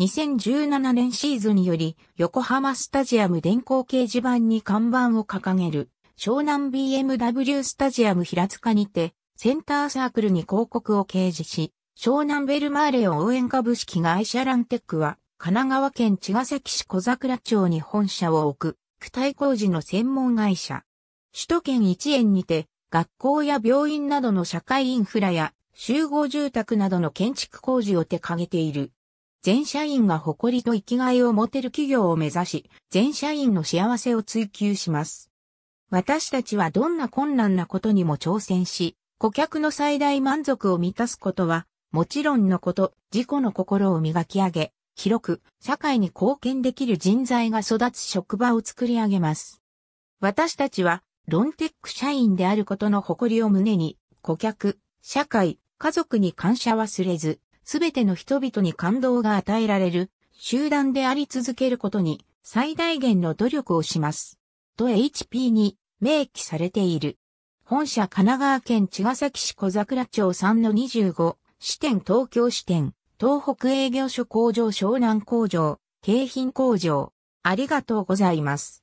2017年シーズンにより、横浜スタジアム電光掲示板に看板を掲げる、湘南 BMW スタジアム平塚にて、センターサークルに広告を掲示し、湘南ベルマーレ応援株式会社ランテックは、神奈川県茅ヶ崎市小桜町に本社を置く、区体工事の専門会社。首都圏一円にて、学校や病院などの社会インフラや集合住宅などの建築工事を手掛けている全社員が誇りと生きがいを持てる企業を目指し、全社員の幸せを追求します。私たちはどんな困難なことにも挑戦し、顧客の最大満足を満たすことは、もちろんのこと、自己の心を磨き上げ、広く、社会に貢献できる人材が育つ職場を作り上げます。私たちは、ロンテック社員であることの誇りを胸に、顧客、社会、家族に感謝忘れず、すべての人々に感動が与えられる、集団であり続けることに、最大限の努力をします。と HP に明記されている。本社神奈川県茅ヶ崎市小桜町3-25、支店東京支店、東北営業所工場湘南工場、京浜工場。ありがとうございます。